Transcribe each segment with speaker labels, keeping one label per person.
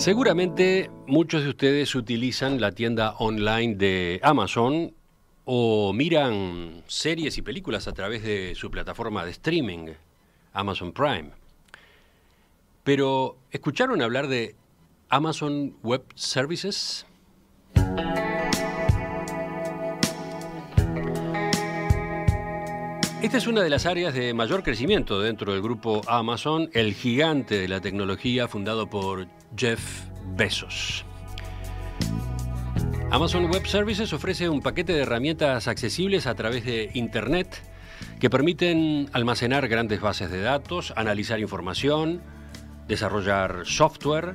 Speaker 1: Seguramente muchos de ustedes utilizan la tienda online de Amazon o miran series y películas a través de su plataforma de streaming, Amazon Prime. Pero, ¿escucharon hablar de Amazon Web Services? Esta es una de las áreas de mayor crecimiento dentro del grupo Amazon, el gigante de la tecnología fundado por Jeff Bezos. Amazon Web Services ofrece un paquete de herramientas accesibles a través de Internet que permiten almacenar grandes bases de datos, analizar información, desarrollar software,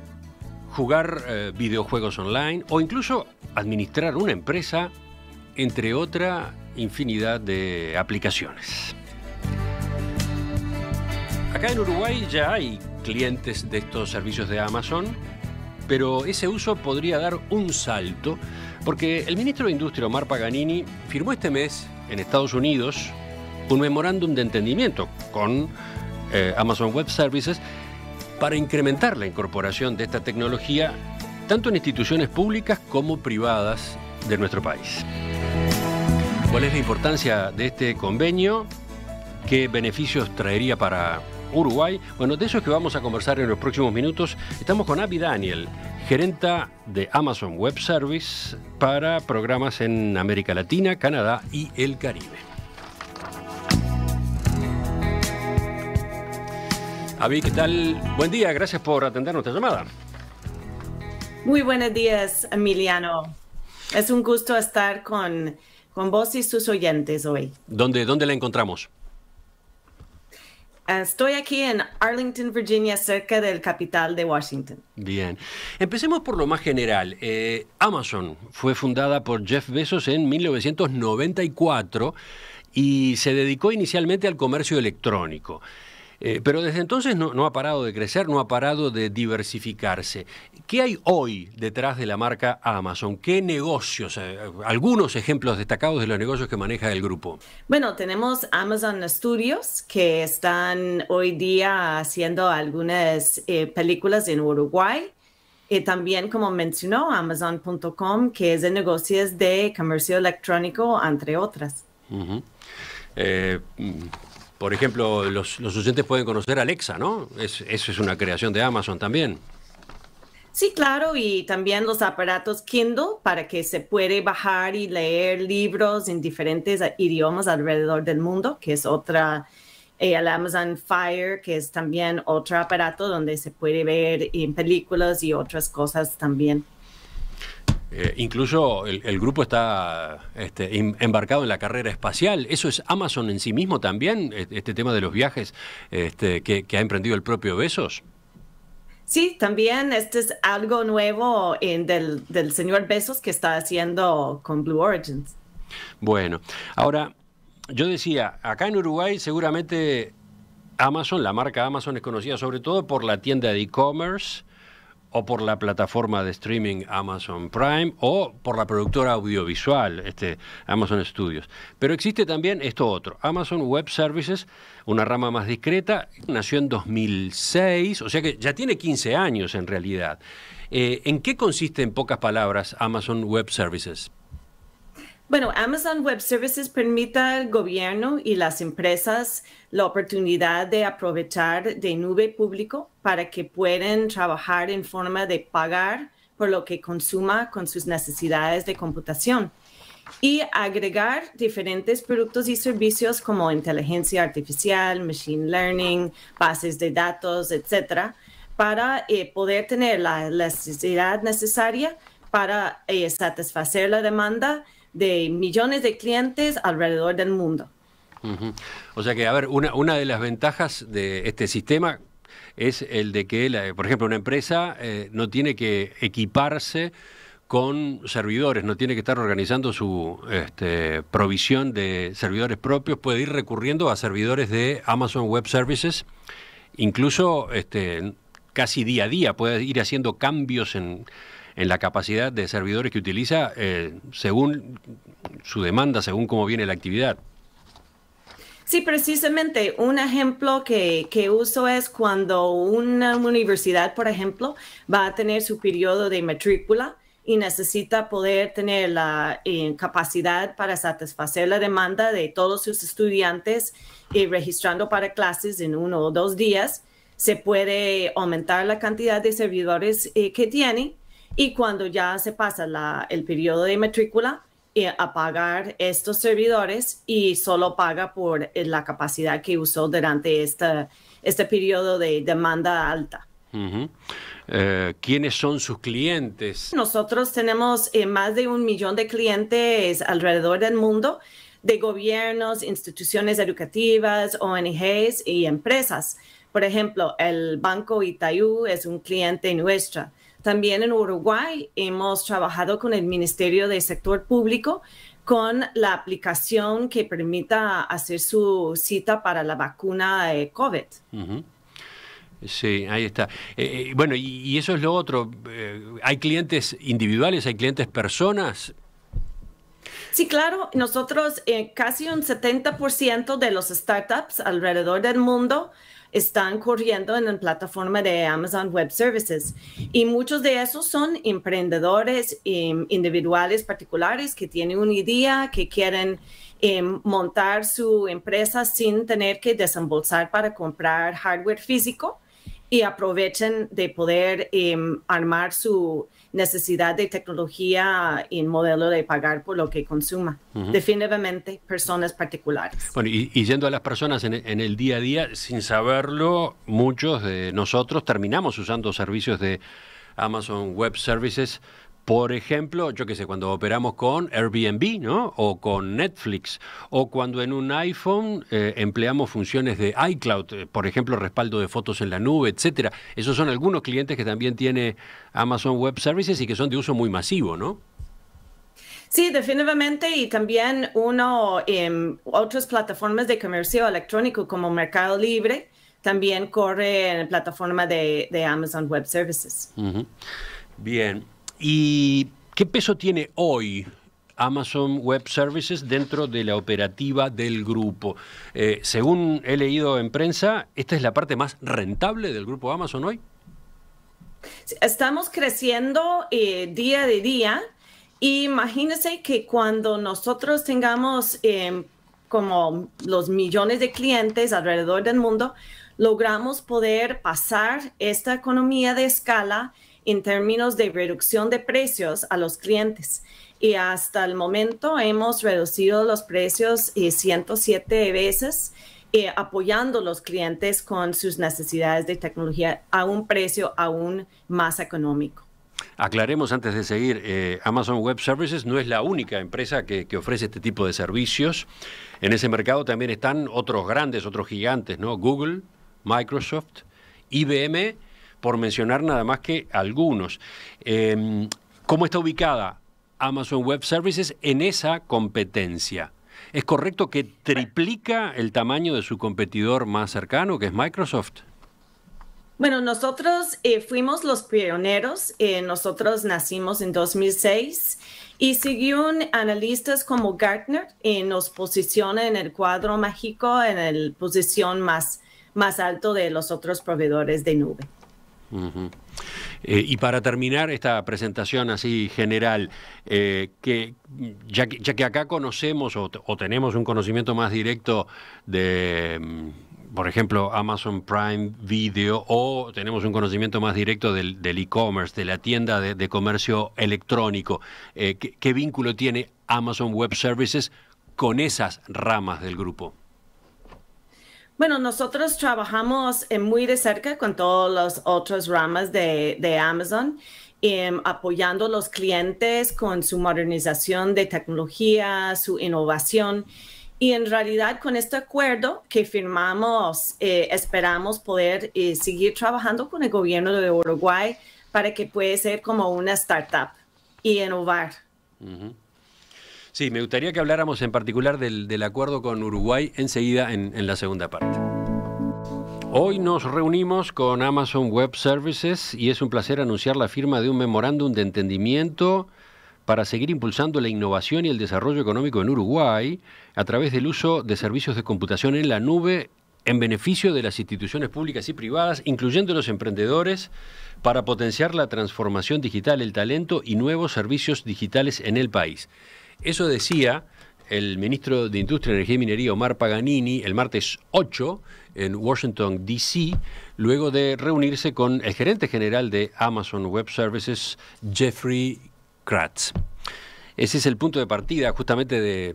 Speaker 1: jugar eh, videojuegos online o incluso administrar una empresa, entre otra infinidad de aplicaciones. Acá en Uruguay ya hay clientes de estos servicios de Amazon, pero ese uso podría dar un salto porque el ministro de Industria Omar Paganini firmó este mes en Estados Unidos un memorándum de entendimiento con eh, Amazon Web Services para incrementar la incorporación de esta tecnología tanto en instituciones públicas como privadas de nuestro país. ¿Cuál es la importancia de este convenio? ¿Qué beneficios traería para Uruguay? Bueno, de eso es que vamos a conversar en los próximos minutos. Estamos con Abi Daniel, gerenta de Amazon Web Service para programas en América Latina, Canadá y el Caribe. Abby, ¿qué tal? Buen día, gracias por atender nuestra llamada.
Speaker 2: Muy buenos días, Emiliano. Es un gusto estar con con vos y sus oyentes
Speaker 1: hoy. ¿Dónde, dónde la encontramos?
Speaker 2: Ah, estoy aquí en Arlington, Virginia, cerca del capital de Washington.
Speaker 1: Bien. Empecemos por lo más general. Eh, Amazon fue fundada por Jeff Bezos en 1994 y se dedicó inicialmente al comercio electrónico. Eh, pero desde entonces no, ha parado de crecer, no ha parado de diversificarse. ¿Qué hay hoy detrás de la marca Amazon? ¿Qué negocios? Eh, algunos ejemplos destacados de los negocios que maneja el grupo.
Speaker 2: Bueno, tenemos Amazon Studios que están hoy día haciendo algunas eh, películas en Uruguay. Y también, como mencionó, Amazon.com, que es de negocios de comercio electrónico, entre otras.
Speaker 1: Por ejemplo, los, los pueden conocer Alexa, ¿no? Esa eso es una creación de Amazon también.
Speaker 2: Sí, claro, y también los aparatos Kindle para que se puede bajar y leer libros en diferentes idiomas alrededor del mundo, que es otra, eh, el Amazon Fire, que es también otro aparato donde se puede ver en películas y otras cosas también.
Speaker 1: Eh, incluso el, grupo está este, em-, embarcado en la carrera espacial. ¿Eso es Amazon en sí mismo también, e-, este tema de los viajes este, que, ha emprendido el propio Besos?
Speaker 2: Sí, también este es algo nuevo del, del señor Besos que está haciendo con Blue Origins.
Speaker 1: Bueno, ahora yo decía, acá en Uruguay seguramente Amazon, la marca Amazon es conocida sobre todo por la tienda de e-commerce o por la plataforma de streaming Amazon Prime o por la productora audiovisual, este Amazon Studios. Pero existe también esto otro, Amazon Web Services, una rama más discreta, nació en 2006, o sea que ya tiene 15 años en realidad. Eh, ¿En qué consiste en pocas palabras Amazon Web Services?
Speaker 2: Bueno, Amazon Web Services permite al gobierno y las empresas la oportunidad de aprovechar de nube público para que puedan trabajar en forma de pagar por lo que consuma con sus necesidades de computación y agregar diferentes productos y servicios como inteligencia artificial, machine learning, bases de datos, etcétera, para eh, poder tener la elasticidad necesaria para eh, satisfacer la demanda de millones de clientes alrededor del mundo.
Speaker 1: O sea que, a ver, una, una de las ventajas de este sistema es el de que, por ejemplo, una empresa eh, no tiene que equiparse con servidores, no tiene que estar organizando su este, provisión de servidores propios, puede ir recurriendo a servidores de Amazon Web Services, incluso este, casi día a día, puede ir haciendo cambios en, en la capacidad de servidores que utiliza eh, según su demanda, según cómo viene la actividad.
Speaker 2: Sí, precisamente. Un ejemplo que, que, uso es cuando una universidad, por ejemplo, va a tener su periodo de matrícula y necesita poder tener la eh, capacidad para satisfacer la demanda de todos sus estudiantes y eh, registrando para clases en uno o dos días. Se puede aumentar la cantidad de servidores que tiene y cuando ya se pasa el periodo de matrícula, eh, a pagar estos servidores y solo paga por eh, la capacidad que usó durante este periodo de demanda alta.
Speaker 1: Eh, ¿Quiénes son sus clientes?
Speaker 2: Nosotros tenemos más de un millón de clientes alrededor del mundo, de gobiernos, instituciones educativas, ONGs y empresas. Por ejemplo, el Banco itaú es un cliente nuestro. También en Uruguay hemos trabajado con el Ministerio del Sector Público con la aplicación que permita hacer su cita para la vacuna de COVID.
Speaker 1: Sí, ahí está. Eh, eh, bueno, y, eso es lo otro. Eh, ¿Hay clientes individuales, hay clientes personas?
Speaker 2: Sí, claro. Nosotros casi un 70% de los startups alrededor del mundo están corriendo en la plataforma de Amazon Web Services. Y muchos de esos son emprendedores em, individuales particulares que tienen una idea, que quieren em, montar su empresa sin tener que desembolsar para comprar hardware físico y aprovechen de poder em, armar su necesidad de tecnología en modelo de pagar por lo que consuma. Definitivamente personas particulares.
Speaker 1: Bueno, y, yendo a las personas en, en, el día a día, sin saberlo, muchos de nosotros terminamos usando servicios de Amazon Web Services por ejemplo, yo qué sé, cuando operamos con Airbnb, ¿no? O con Netflix, o cuando en un iPhone eh, empleamos funciones de iCloud, eh, por ejemplo, respaldo de fotos en la nube, etcétera. Esos son algunos clientes que también tiene Amazon Web Services y que son de uso muy masivo, ¿no?
Speaker 2: Sí, definitivamente. Y también uno, en em, otras plataformas de comercio electrónico como Mercado Libre también corre en la plataforma de, Amazon Web Services.
Speaker 1: Bien. ¿Y qué peso tiene hoy Amazon Web Services dentro de la operativa del grupo. Eh, según he leído en prensa, ¿esta es la parte más rentable del grupo Amazon hoy?
Speaker 2: Estamos creciendo eh, día de día. Imagínense que cuando nosotros tengamos em, como los millones de clientes alrededor del mundo, logramos poder pasar esta economía de escala en términos de reducción de precios a los clientes. Y hasta el momento hemos reducido los precios 107 eh, veces, eh, apoyando a los clientes con sus necesidades de tecnología a un precio aún más económico.
Speaker 1: Aclaremos antes de seguir, eh, Amazon Web Services no es la única empresa que, que, ofrece este tipo de servicios. En ese mercado también están otros grandes, otros gigantes, ¿no? Google, Microsoft, IBM por mencionar nada más que algunos. Em, ¿Cómo está ubicada Amazon Web Services en esa competencia? ¿Es correcto que triplica el tamaño de su competidor más cercano, que es Microsoft?
Speaker 2: Bueno, nosotros eh, fuimos los pioneros, eh, nosotros nacimos en 2006 y según analistas como Gartner y eh, nos posiciona en el cuadro mágico, en la posición más, más alto de los otros proveedores de nube.
Speaker 1: Eh, y para terminar esta presentación así general, eh, que, ya que, ya, que acá conocemos o, tenemos un conocimiento más directo de, mm, por ejemplo, Amazon Prime Video o tenemos un conocimiento más directo del e-commerce, de la tienda de, comercio electrónico, eh, ¿qué vínculo tiene Amazon Web Services con esas ramas del grupo?
Speaker 2: Bueno, nosotros trabajamos eh, muy de cerca con todas las otras ramas de, Amazon, em, apoyando a los clientes con su modernización de tecnología, su innovación. Y en realidad con este acuerdo que firmamos, eh, esperamos poder eh, seguir trabajando con el gobierno de Uruguay para que pueda ser como una startup y innovar.
Speaker 1: Sí, me gustaría que habláramos en particular del, acuerdo con Uruguay enseguida en, en la segunda parte. Hoy nos reunimos con Amazon Web Services y es un placer anunciar la firma de un memorándum de entendimiento para seguir impulsando la innovación y el desarrollo económico en Uruguay a través del uso de servicios de computación en la nube en beneficio de las instituciones públicas y privadas, incluyendo los emprendedores, para potenciar la transformación digital, el talento y nuevos servicios digitales en el país. Eso decía el ministro de Industria, Energía y Minería, Omar Paganini, el martes 8 en Washington, D.C., luego de reunirse con el gerente general de Amazon Web Services, Jeffrey Kratz. Ese es el punto de partida justamente de,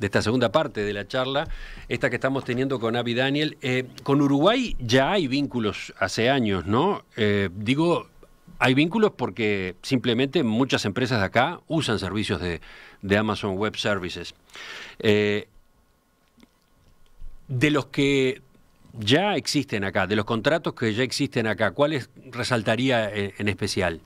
Speaker 1: esta segunda parte de la charla, esta que estamos teniendo con Avi Daniel. Eh, con Uruguay ya hay vínculos hace años, ¿no? Eh, digo, hay vínculos porque simplemente muchas empresas de acá usan servicios de, Amazon Web Services. Eh, de los que ya existen acá, de los contratos que ya existen acá, ¿cuáles resaltaría en, especial?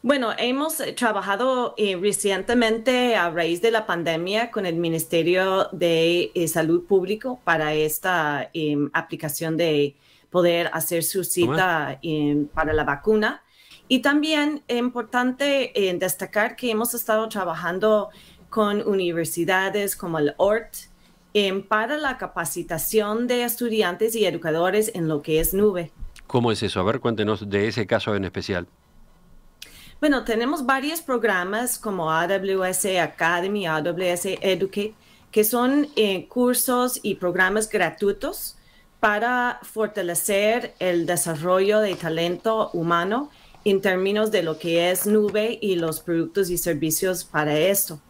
Speaker 2: Bueno, hemos trabajado eh, recientemente a raíz de la pandemia con el Ministerio de eh, Salud Público para esta em, aplicación de poder hacer su cita eh, para la vacuna. Y también es importante eh, destacar que hemos estado trabajando con universidades como el ORT eh, para la capacitación de estudiantes y educadores en lo que es nube.
Speaker 1: ¿Cómo es eso? A ver, cuéntenos de ese caso en especial.
Speaker 2: Bueno, tenemos varios programas como AWS Academy, AWS Educate, que son cursos y programas gratuitos para fortalecer el desarrollo de talento humano en términos de lo que es nube y los productos y servicios para esto.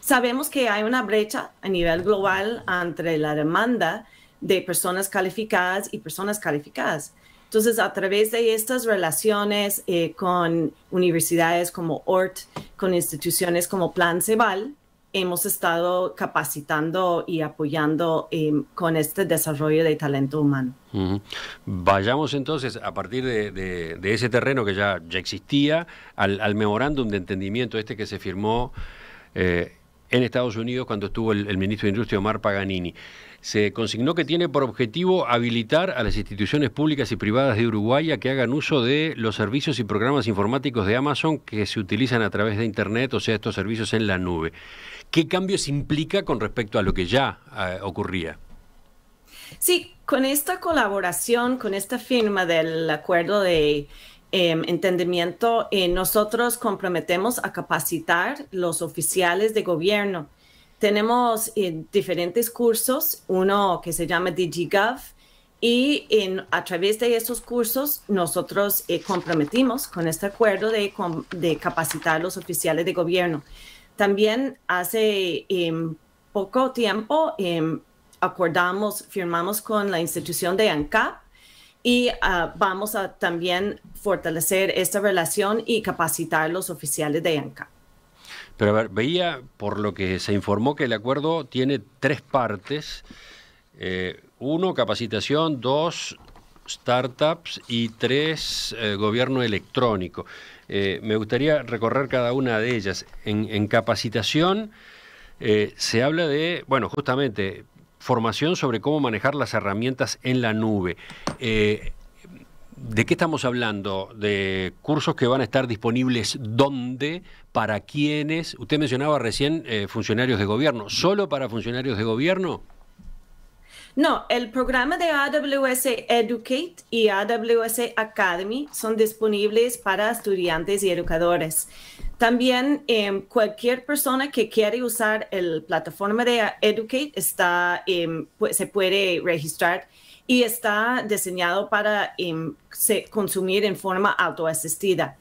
Speaker 2: Sabemos que hay una brecha a nivel global entre la demanda de personas calificadas y personas calificadas. Entonces, a través de estas relaciones eh, con universidades como ORT, con instituciones como Plan Cebal, hemos estado capacitando y apoyando em, con este desarrollo de talento humano.
Speaker 1: Vayamos entonces a partir de, ese terreno que ya, existía al, memorándum de entendimiento este que se firmó eh, en Estados Unidos cuando estuvo el ministro de Industria Omar Paganini. Se consignó que tiene por objetivo habilitar a las instituciones públicas y privadas de Uruguay a que hagan uso de los servicios y programas informáticos de Amazon que se utilizan a través de Internet, o sea, estos servicios en la nube. ¿Qué cambios implica con respecto a lo que ya eh, ocurría?
Speaker 2: Sí, con esta colaboración, con esta firma del acuerdo de em, entendimiento, eh, nosotros comprometemos a capacitar los oficiales de gobierno. Tenemos eh, diferentes cursos, uno que se llama DigiGov, y a través de esos cursos nosotros comprometimos con este acuerdo de, capacitar los oficiales de gobierno. También hace em, poco tiempo em, acordamos, firmamos con la institución de ANCAP y ah, vamos a también fortalecer esta relación y capacitar a los oficiales de ANCAP.
Speaker 1: Pero veía por lo que se informó que el acuerdo tiene tres partes. Eh, uno, capacitación, dos, startups y tres, eh, gobierno electrónico. Eh, me gustaría recorrer cada una de ellas. En, capacitación eh, se habla de, bueno, justamente, formación sobre cómo manejar las herramientas en la nube. Eh, ¿De qué estamos hablando? ¿De cursos que van a estar disponibles dónde? ¿Para quiénes? Usted mencionaba recién funcionarios de gobierno. ¿Solo para funcionarios de gobierno?
Speaker 2: No, el programa de AWS Educate y AWS Academy son disponibles para estudiantes y educadores. También em, cualquier persona que quiere usar la plataforma de Educate em, pues, se puede registrar y está diseñado para em, consumir en forma autoasistida.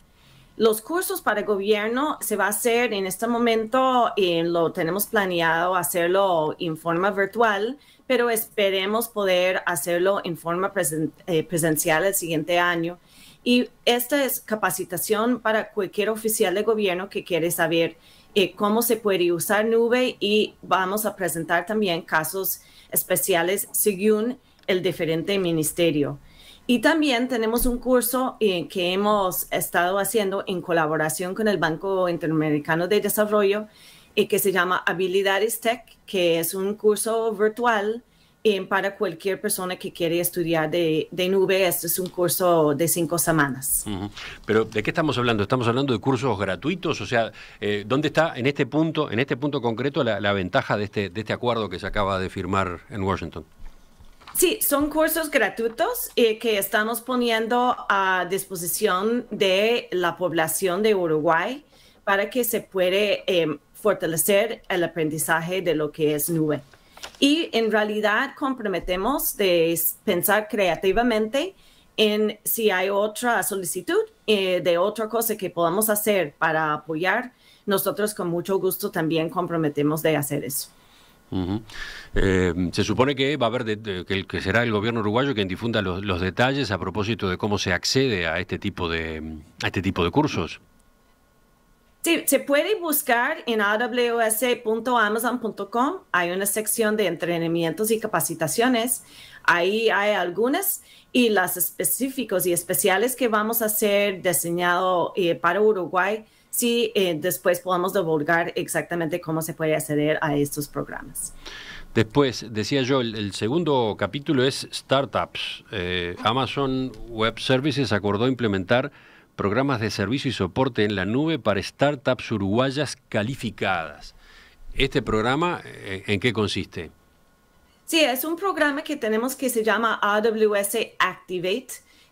Speaker 2: Los cursos para gobierno se va a hacer en este momento, eh, lo tenemos planeado hacerlo en forma virtual, pero esperemos poder hacerlo en forma eh, presencial el siguiente año. Y esta es capacitación para cualquier oficial de gobierno que quiere saber eh, cómo se puede usar nube y vamos a presentar también casos especiales según el diferente ministerio. Y también tenemos un curso eh, que hemos estado haciendo en colaboración con el Banco Interamericano de Desarrollo eh, que se llama Habilidades Tech, que es un curso virtual eh, para cualquier persona que quiere estudiar de, nube. Este es un curso de cinco semanas.
Speaker 1: Pero ¿de qué estamos hablando? Estamos hablando de cursos gratuitos. O sea, eh, ¿dónde está en este punto, en este punto concreto, la, ventaja de este, de este acuerdo que se acaba de firmar en Washington?
Speaker 2: Sí, son cursos gratuitos que estamos poniendo a disposición de la población de Uruguay para que se puede em, fortalecer el aprendizaje de lo que es nube. Y en realidad comprometemos de pensar creativamente en si hay otra solicitud eh, de otra cosa que podamos hacer para apoyar. Nosotros con mucho gusto también comprometemos de hacer eso.
Speaker 1: Eh, se supone que va a haber que, será el gobierno uruguayo quien difunda los, detalles a propósito de cómo se accede a este tipo de a este tipo de cursos.
Speaker 2: Sí, se puede buscar en aws.amazon.com. Hay una sección de entrenamientos y capacitaciones. Ahí hay algunas y las específicos y especiales que vamos a hacer diseñado eh, para Uruguay. Sí, eh, después podamos divulgar exactamente cómo se puede acceder a estos programas.
Speaker 1: Después, decía yo, el, segundo capítulo es Startups. Eh, Amazon Web Services acordó implementar programas de servicio y soporte en la nube para startups uruguayas calificadas. ¿Este programa eh, en qué consiste?
Speaker 2: Sí, es un programa que tenemos que se llama AWS Activate,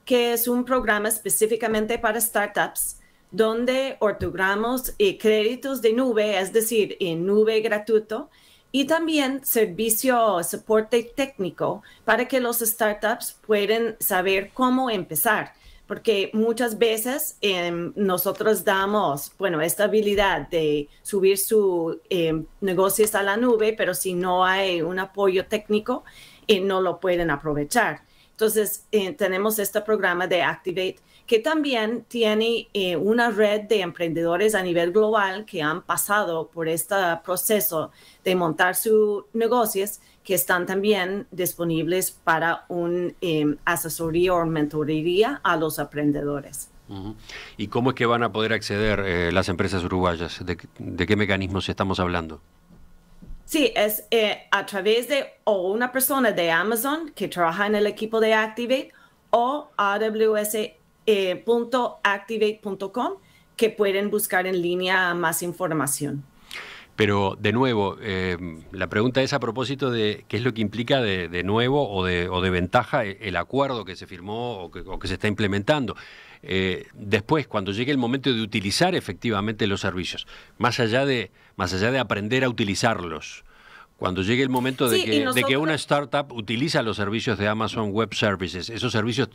Speaker 2: que es un programa específicamente para startups donde ortogramos eh, créditos de nube, es decir, en nube gratuito, y también servicio, soporte técnico para que los startups puedan saber cómo empezar porque muchas veces em, nosotros damos, bueno, esta habilidad de subir sus em, negocios a la nube, pero si no hay un apoyo técnico, eh, no lo pueden aprovechar. Entonces, eh, tenemos este programa de Activate, que también tiene eh, una red de emprendedores a nivel global que han pasado por este proceso de montar sus negocios que están también disponibles para un em, asesoría o mentoría a los aprendedores.
Speaker 1: ¿Y cómo es que van a poder acceder eh, las empresas uruguayas? ¿De, qué mecanismos estamos hablando?
Speaker 2: Sí, es eh, a través de o una persona de Amazon que trabaja en el equipo de Activate o aws.activate.com eh, que pueden buscar en línea más información.
Speaker 1: Pero de nuevo, eh, la pregunta es a propósito de qué es lo que implica de, nuevo o de, ventaja e, el acuerdo que se firmó o que, se está implementando. Eh, después, cuando llegue el momento de utilizar efectivamente los servicios, más allá de, más allá de aprender a utilizarlos, cuando llegue el momento de, que, una startup utiliza los servicios de Amazon Web Services, ¿esos servicios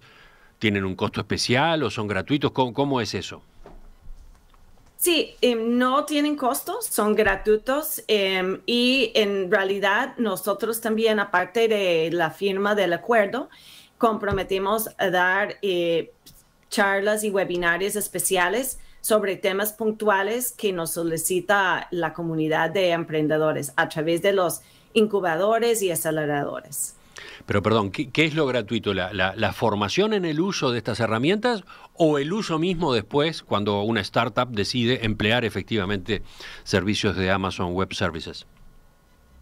Speaker 1: tienen un costo especial o son gratuitos? cómo es eso?
Speaker 2: Sí, em, no tienen costos, son gratuitos em, y en realidad nosotros también, aparte de la firma del acuerdo, comprometimos a dar eh, charlas y webinarios especiales sobre temas puntuales que nos solicita la comunidad de emprendedores a través de los incubadores y aceleradores.
Speaker 1: Pero perdón, ¿qué, es lo gratuito? ¿La, formación en el uso de estas herramientas o el uso mismo después cuando una startup decide emplear efectivamente servicios de Amazon Web Services?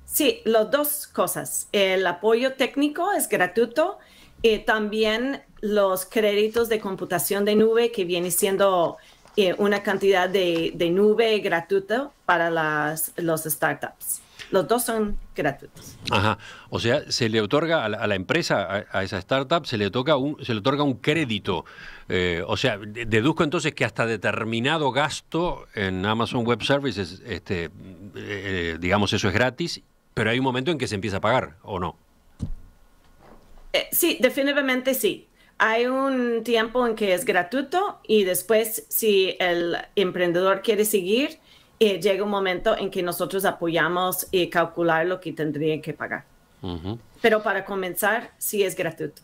Speaker 2: Sí, las dos cosas. El apoyo técnico es gratuito y eh, también los créditos de computación de nube que viene siendo eh, una cantidad de, nube gratuita para las, los startups. Los dos son gratuitos.
Speaker 1: Ajá. O sea, se le otorga a la, empresa, a, esa startup, se le, toca un, se le otorga un crédito. Eh, o sea, deduzco entonces que hasta determinado gasto en Amazon Web Services, este, eh, digamos, eso es gratis, pero hay un momento en que se empieza a pagar, ¿o no?
Speaker 2: Eh, sí, definitivamente sí. Hay un tiempo en que es gratuito y después si el emprendedor quiere seguir, eh, llega un momento en que nosotros apoyamos y eh, calcular lo que tendrían que pagar. Pero para comenzar, sí es gratuito.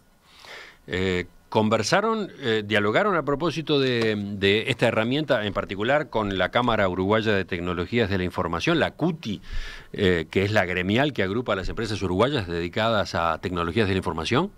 Speaker 1: Eh, conversaron, dialogaron a propósito de, de, esta herramienta en particular con la Cámara Uruguaya de Tecnologías de la Información, la CUTI, que es la gremial que agrupa a las empresas uruguayas dedicadas a tecnologías de la información.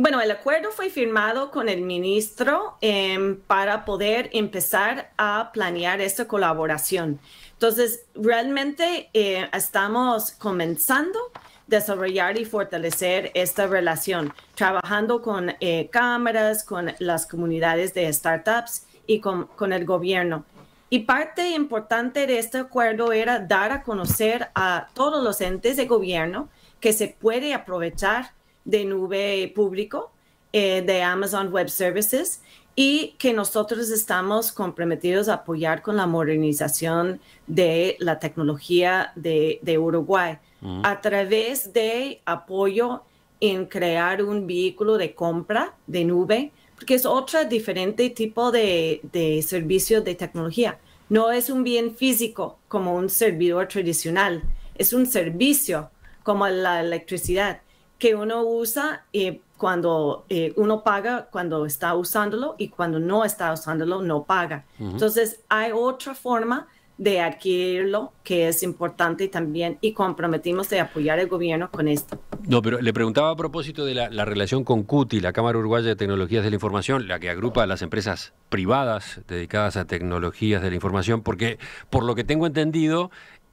Speaker 2: Bueno, el acuerdo fue firmado con el ministro em, para poder empezar a planear esta colaboración. Entonces, realmente eh, estamos comenzando a desarrollar y fortalecer esta relación, trabajando con eh, cámaras, con las comunidades de startups y con el gobierno. Y parte importante de este acuerdo era dar a conocer a todos los entes de gobierno que se puede aprovechar de nube público eh, de Amazon Web Services y que nosotros estamos comprometidos a apoyar con la modernización de la tecnología de, Uruguay a través de apoyo en crear un vehículo de compra de nube, porque es otro diferente tipo de, de servicio de tecnología. No es un bien físico como un servidor tradicional, es un servicio como la electricidad que uno usa eh, cuando eh, uno paga, cuando está usándolo y cuando no está usándolo, no paga. Entonces, hay otra forma de adquirirlo que es importante también y comprometimos de apoyar al gobierno con esto.
Speaker 1: No, pero le preguntaba a propósito de la, relación con CUTI, la Cámara Uruguaya de Tecnologías de la Información, la que agrupa a las empresas privadas dedicadas a tecnologías de la información, porque por lo que tengo entendido,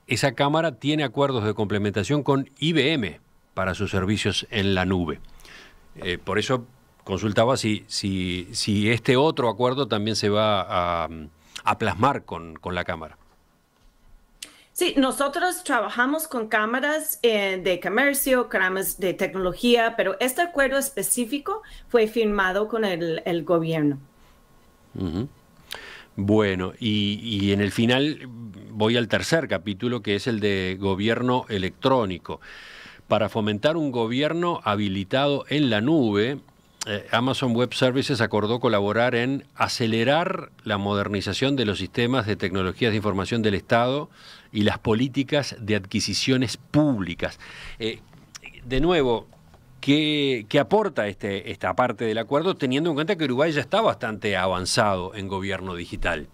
Speaker 1: esa Cámara tiene acuerdos de complementación con IBM para sus servicios en la nube. Eh, por eso consultaba si, si, este otro acuerdo también se va a, plasmar con, la Cámara.
Speaker 2: Sí, nosotros trabajamos con cámaras eh, de comercio, cámaras de tecnología, pero este acuerdo específico fue firmado con el, gobierno.
Speaker 1: Bueno, y, en el final voy al tercer capítulo, que es el de gobierno electrónico para fomentar un gobierno habilitado en la nube, eh, Amazon Web Services acordó colaborar en acelerar la modernización de los sistemas de tecnologías de información del Estado y las políticas de adquisiciones públicas. Eh, de nuevo, ¿qué, aporta este, esta parte del acuerdo teniendo en cuenta que Uruguay ya está bastante avanzado en gobierno digital?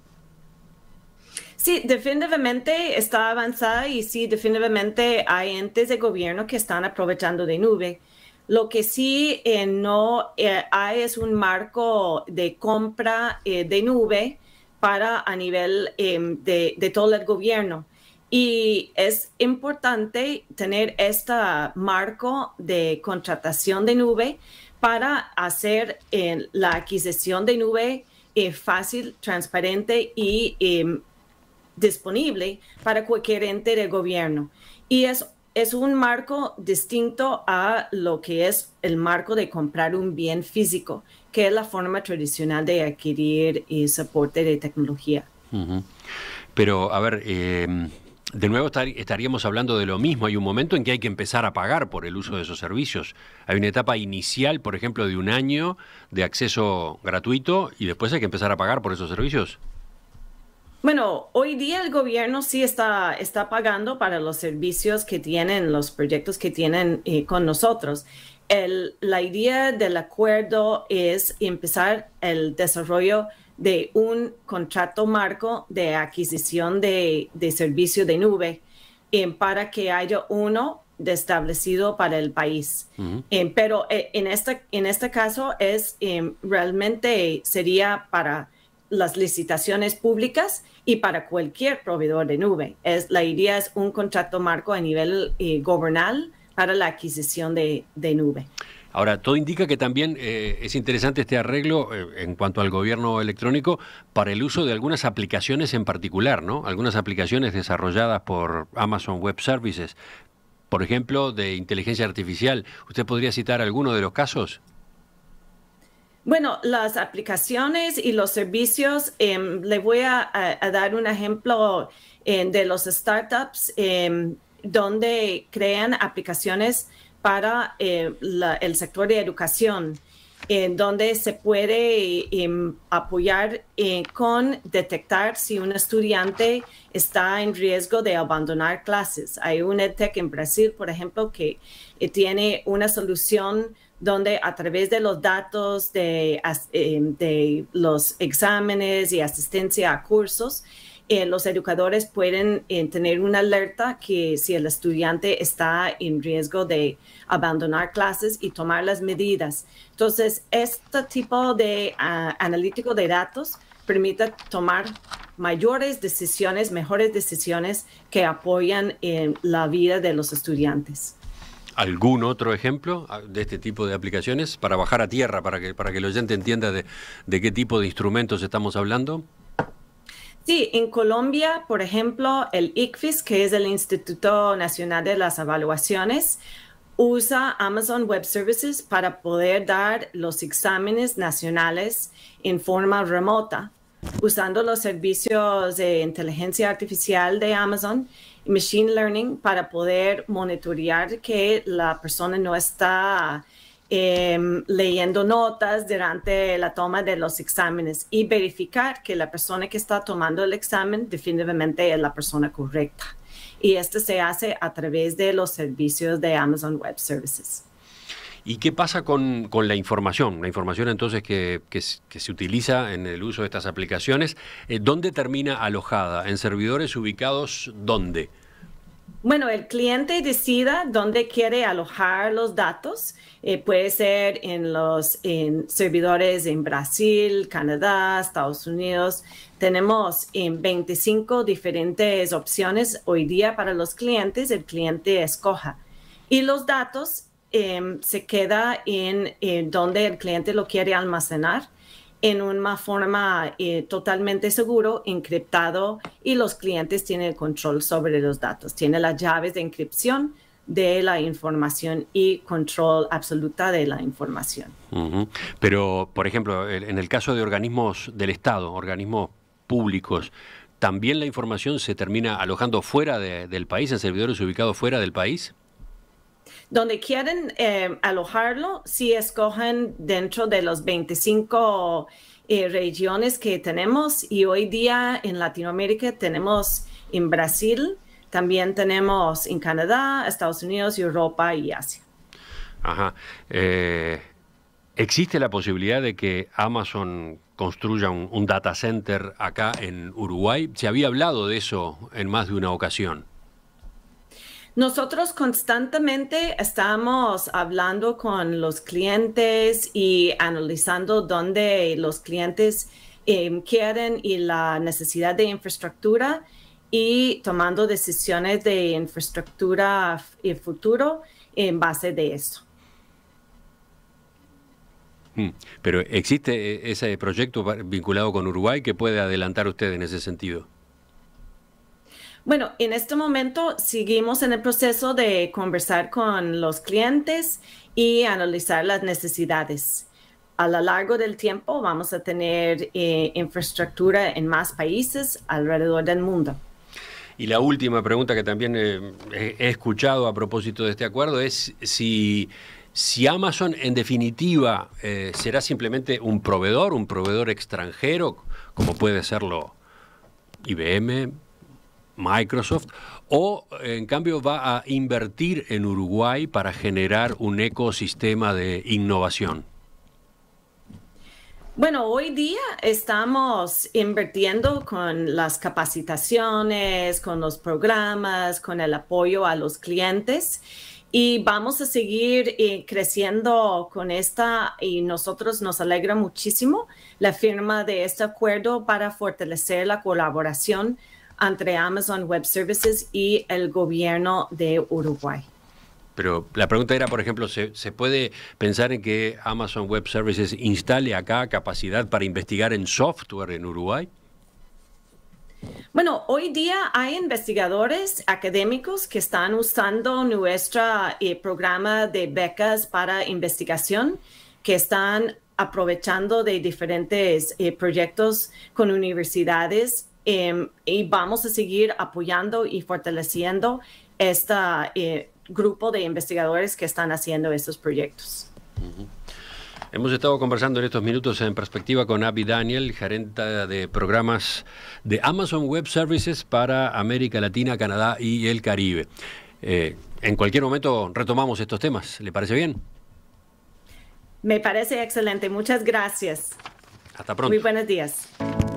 Speaker 2: Sí, definitivamente está avanzada y sí, definitivamente hay entes de gobierno que están aprovechando de nube. Lo que sí eh, no eh, hay es un marco de compra eh, de nube para a nivel em, de, de, todo el gobierno. Y es importante tener este marco de contratación de nube para hacer la adquisición de nube fácil, transparente y em, disponible para cualquier ente del gobierno. Y es, es un marco distinto a lo que es el marco de comprar un bien físico, que es la forma tradicional de adquirir y soporte de tecnología.
Speaker 1: Pero, a ver, em, de nuevo estaríamos hablando de lo mismo. Hay un momento en que hay que empezar a pagar por el uso de esos servicios. Hay una etapa inicial, por ejemplo, de un año de acceso gratuito y después hay que empezar a pagar por esos servicios.
Speaker 2: Bueno, hoy día el gobierno sí está, pagando para los servicios que tienen, los proyectos que tienen eh, con nosotros. la idea del acuerdo es empezar el desarrollo de un contrato marco de adquisición de, de servicio de nube eh, para que haya uno establecido para el país. Eh, pero en, en este caso es em, realmente sería para las licitaciones públicas y para cualquier proveedor de nube. Es, la idea es un contrato marco a nivel eh, gobernal para la adquisición de, nube.
Speaker 1: Ahora, todo indica que también eh, es interesante este arreglo eh, en cuanto al gobierno electrónico para el uso de algunas aplicaciones en particular, ¿no? Algunas aplicaciones desarrolladas por Amazon Web Services, por ejemplo, de inteligencia artificial. ¿Usted podría citar alguno de los casos?
Speaker 2: Bueno, las aplicaciones y los servicios, em, le voy a, dar un ejemplo em, de los startups em, donde crean aplicaciones para eh, el sector de educación, donde se puede apoyar eh, con detectar si un estudiante está en riesgo de abandonar clases. Hay un EdTech en Brasil, por ejemplo, que eh, tiene una solución donde a través de los datos de, em, los exámenes y asistencia a cursos, eh, los educadores pueden eh, tener una alerta que si el estudiante está en riesgo de abandonar clases y tomar las medidas. Entonces, este tipo de ah, analítico de datos permite tomar mayores decisiones, mejores decisiones que apoyan la vida de los estudiantes.
Speaker 1: ¿Algún otro ejemplo ah, de este tipo de aplicaciones para bajar a tierra, para que, para que el oyente entienda de, de qué tipo de instrumentos estamos hablando?
Speaker 2: Sí, en Colombia, por ejemplo, el ICFIS, que es el Instituto Nacional de las Evaluaciones, usa Amazon Web Services para poder dar los exámenes nacionales en forma remota, usando los servicios de inteligencia artificial de Amazon machine learning para poder monitorear que la persona no está em, leyendo notas durante la toma de los exámenes y verificar que la persona que está tomando el examen definitivamente es la persona correcta. Y esto se hace a través de los servicios de Amazon Web Services.
Speaker 1: ¿Y qué pasa con, con la información? La información entonces que, que, se utiliza en el uso de estas aplicaciones, eh, ¿dónde termina alojada? ¿En servidores ubicados dónde?
Speaker 2: Bueno, el cliente decida dónde quiere alojar los datos. Eh, puede ser en los servidores en Brasil, Canadá, Estados Unidos. Tenemos en em, 25 diferentes opciones hoy día para los clientes. El cliente escoja. Y los datos Em, se queda en eh, donde el cliente lo quiere almacenar en una forma eh, totalmente seguro, encriptado, y los clientes tienen el control sobre los datos, tienen las llaves de encripción de la información y control absoluta de la información.
Speaker 1: Pero, por ejemplo, en el caso de organismos del Estado, organismos públicos, ¿también la información se termina alojando fuera del país, en servidores ubicados fuera del país?
Speaker 2: donde quieren eh, alojarlo, si escogen dentro de los 25 eh, regiones que tenemos y hoy día en Latinoamérica tenemos en Brasil, también tenemos en Canadá, Estados Unidos, Europa y Asia.
Speaker 1: Ajá. Eh, ¿Existe la posibilidad de que Amazon construya un data center acá en Uruguay? Se había hablado de eso en más de una ocasión.
Speaker 2: Nosotros constantemente estamos hablando con los clientes y analizando dónde los clientes em, quieren y la necesidad de infraestructura y tomando decisiones de infraestructura y futuro en base de eso.
Speaker 1: Mm, pero existe eh, ese proyecto vinculado con Uruguay que puede adelantar usted en ese sentido.
Speaker 2: Bueno, en este momento seguimos en el proceso de conversar con los clientes y analizar las necesidades. A lo largo del tiempo vamos a tener eh, infraestructura en más países alrededor del mundo.
Speaker 1: Y la última pregunta que también eh, he escuchado a propósito de este acuerdo es si si Amazon en definitiva eh, será simplemente un proveedor, un proveedor extranjero, como puede serlo IBM, Microsoft, o en cambio va a invertir en Uruguay para generar un ecosistema de innovación?
Speaker 2: Bueno, hoy día estamos invirtiendo con las capacitaciones, con los programas, con el apoyo a los clientes y vamos a seguir eh, creciendo con esta y nosotros nos alegra muchísimo la firma de este acuerdo para fortalecer la colaboración entre Amazon Web Services y el gobierno de Uruguay.
Speaker 1: Pero la pregunta era, por ejemplo, ¿se, puede pensar en que Amazon Web Services instale acá capacidad para investigar en software en Uruguay?
Speaker 2: Bueno, hoy día hay investigadores académicos que están usando nuestro eh, programa de becas para investigación, que están aprovechando de diferentes eh, proyectos con universidades Em, y vamos a seguir apoyando y fortaleciendo este grupo de investigadores que están haciendo estos proyectos.
Speaker 1: Hemos estado conversando en estos minutos en perspectiva con Abby Daniel, gerente de programas de Amazon Web Services para América Latina, Canadá y el Caribe. Eh, en cualquier momento retomamos estos temas. ¿Le parece bien?
Speaker 2: Me parece excelente. Muchas gracias. Hasta pronto. Muy buenos días.